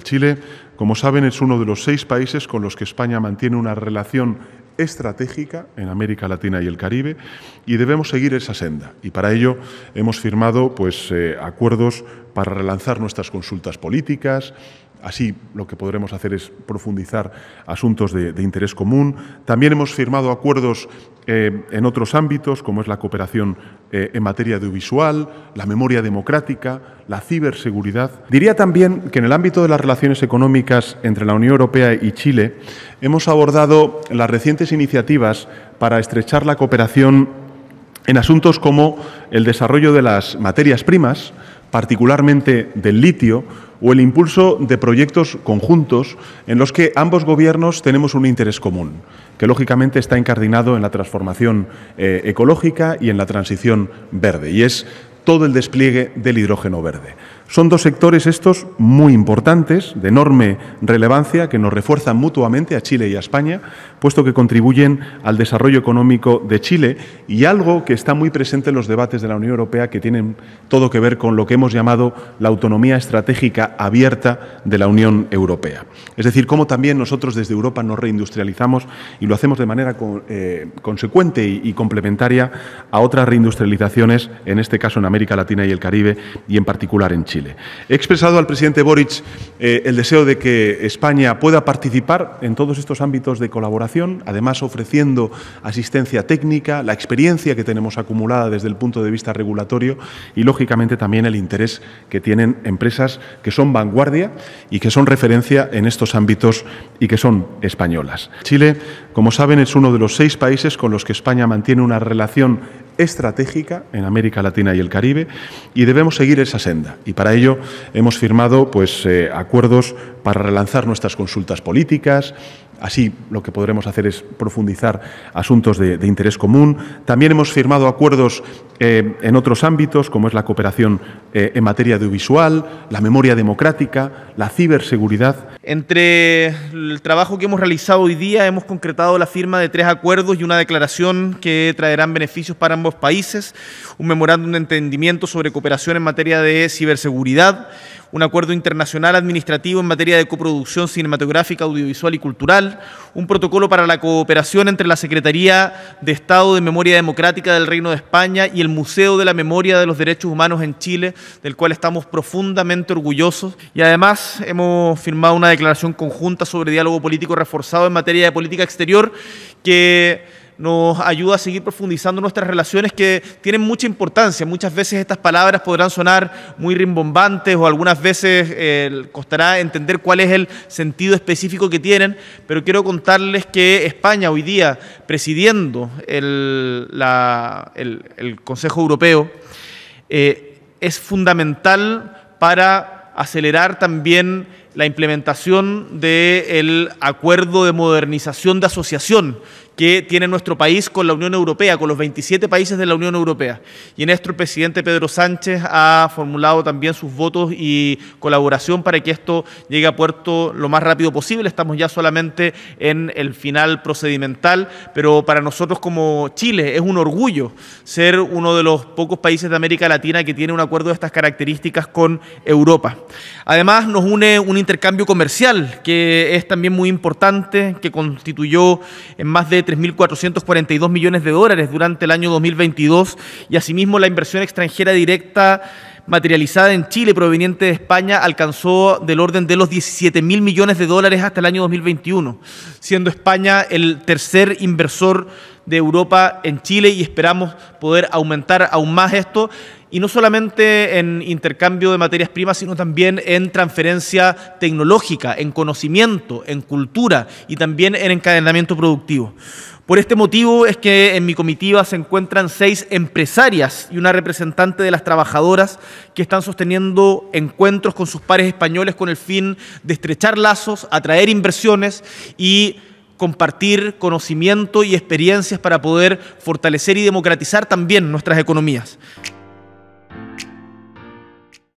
Chile, como saben, es uno de los seis países con los que España mantiene una relación estratégica en América Latina y el Caribe y debemos seguir esa senda. Y para ello hemos firmado pues, eh, acuerdos para relanzar nuestras consultas políticas, Así lo que podremos hacer es profundizar asuntos de, interés común. También hemos firmado acuerdos eh, en otros ámbitos, como es la cooperación eh, en materia audiovisual, la memoria democrática, la ciberseguridad. Diría también que en el ámbito de las relaciones económicas entre la Unión Europea y Chile hemos abordado las recientes iniciativas para estrechar la cooperación en asuntos como el desarrollo de las materias primas, particularmente del litio, o el impulso de proyectos conjuntos en los que ambos gobiernos tenemos un interés común, que lógicamente está encardinado en la transformación eh, ecológica y en la transición verde, y es todo el despliegue del hidrógeno verde. Son dos sectores estos muy importantes, de enorme relevancia, que nos refuerzan mutuamente a Chile y a España, puesto que contribuyen al desarrollo económico de Chile y algo que está muy presente en los debates de la Unión Europea, que tienen todo que ver con lo que hemos llamado la autonomía estratégica abierta de la Unión Europea. Es decir, cómo también nosotros desde Europa nos reindustrializamos y lo hacemos de manera eh, consecuente y complementaria a otras reindustrializaciones, en este caso en América Latina y el Caribe, y en particular en Chile. He expresado al presidente Boric eh, el deseo de que España pueda participar en todos estos ámbitos de colaboración, además ofreciendo asistencia técnica, la experiencia que tenemos acumulada desde el punto de vista regulatorio y, lógicamente, también el interés que tienen empresas que son vanguardia y que son referencia en estos ámbitos y que son españolas. Chile, como saben, es uno de los seis países con los que España mantiene una relación estratégica en América Latina y el Caribe y debemos seguir esa senda. Y para ello hemos firmado pues, eh, acuerdos para relanzar nuestras consultas políticas, Así lo que podremos hacer es profundizar asuntos de, interés común. También hemos firmado acuerdos eh, en otros ámbitos, como es la cooperación eh, en materia audiovisual, la memoria democrática, la ciberseguridad. Entre el trabajo que hemos realizado hoy día, hemos concretado la firma de tres acuerdos y una declaración que traerán beneficios para ambos países, un memorándum de entendimiento sobre cooperación en materia de ciberseguridad, un acuerdo internacional administrativo en materia de coproducción cinematográfica, audiovisual y cultural, un protocolo para la cooperación entre la Secretaría de Estado de Memoria Democrática del Reino de España y el Museo de la Memoria de los Derechos Humanos en Chile, del cual estamos profundamente orgullosos. Y además hemos firmado una declaración conjunta sobre diálogo político reforzado en materia de política exterior que nos ayuda a seguir profundizando nuestras relaciones que tienen mucha importancia. Muchas veces estas palabras podrán sonar muy rimbombantes o algunas veces eh, costará entender cuál es el sentido específico que tienen, pero quiero contarles que España hoy día, presidiendo el, Consejo Europeo, eh, es fundamental para acelerar también la implementación del acuerdo de modernización de asociación que tiene nuestro país con la Unión Europea, con los 27 países de la Unión Europea. Y en esto el presidente Pedro Sánchez ha formulado también sus votos y colaboración para que esto llegue a puerto lo más rápido posible. Estamos ya solamente en el final procedimental, pero para nosotros como Chile es un orgullo ser uno de los pocos países de América Latina que tiene un acuerdo de estas características con Europa. Además nos une un intercambio comercial que es también muy importante, que constituyó en más de 3.442 millones de dólares durante el año 2022 y asimismo la inversión extranjera directa materializada en Chile proveniente de España alcanzó del orden de los 17.000 millones de dólares hasta el año 2021, siendo España el tercer inversor de Europa en Chile y esperamos poder aumentar aún más esto y no solamente en intercambio de materias primas, sino también en transferencia tecnológica, en conocimiento, en cultura y también en encadenamiento productivo. Por este motivo es que en mi comitiva se encuentran seis empresarias y una representante de las trabajadoras que están sosteniendo encuentros con sus pares españoles con el fin de estrechar lazos, atraer inversiones y compartir conocimiento y experiencias para poder fortalecer y democratizar también nuestras economías.